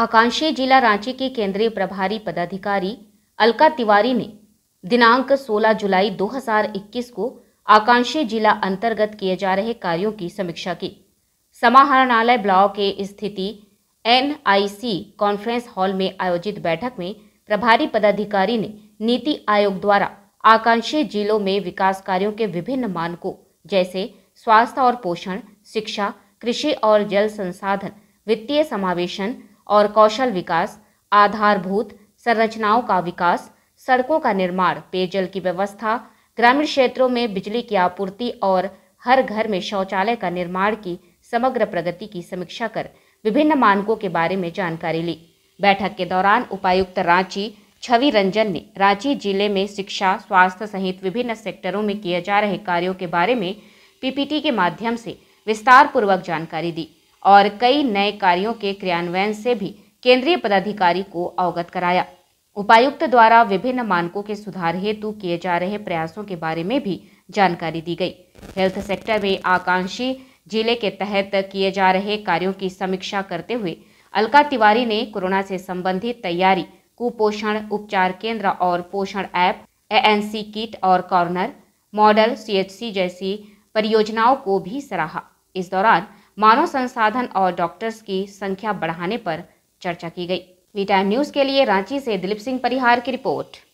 आकांक्षी जिला रांची के केंद्रीय प्रभारी पदाधिकारी अलका तिवारी ने दिनांक 16 जुलाई 2021 को आकांक्षी जिला अंतर्गत किए जा रहे कार्यों की समीक्षा की समाहरणालय ब्लॉक के स्थिति एनआईसी कॉन्फ्रेंस हॉल में आयोजित बैठक में प्रभारी पदाधिकारी ने नीति आयोग द्वारा आकांक्षी जिलों में विकास कार्यों के विभिन्न मानकों जैसे स्वास्थ्य और पोषण शिक्षा कृषि और जल संसाधन वित्तीय समावेशन और कौशल विकास आधारभूत संरचनाओं का विकास सड़कों का निर्माण पेयजल की व्यवस्था ग्रामीण क्षेत्रों में बिजली की आपूर्ति और हर घर में शौचालय का निर्माण की समग्र प्रगति की समीक्षा कर विभिन्न मानकों के बारे में जानकारी ली बैठक के दौरान उपायुक्त रांची छवि रंजन ने रांची जिले में शिक्षा स्वास्थ्य सहित विभिन्न सेक्टरों में किए जा रहे कार्यों के बारे में पीपीटी के माध्यम से विस्तार पूर्वक जानकारी दी और कई नए कार्यों के क्रियान्वयन से भी केंद्रीय पदाधिकारी को अवगत कराया उपायुक्त द्वारा विभिन्न मानकों के सुधार हेतु किए जा रहे प्रयासों के बारे में भी जानकारी दी गई हेल्थ सेक्टर में आकांक्षी जिले के तहत किए जा रहे कार्यों की समीक्षा करते हुए अलका तिवारी ने कोरोना से संबंधित तैयारी कुपोषण उपचार केंद्र और पोषण ऐप एएनसी किट और कॉर्नर मॉडल सीएचसी जैसी परियोजनाओं को भी सराहा इस दौरान मानव संसाधन और डॉक्टर्स की संख्या बढ़ाने पर चर्चा की गई वी टाइम न्यूज़ के लिए रांची से दिलीप सिंह परिहार की रिपोर्ट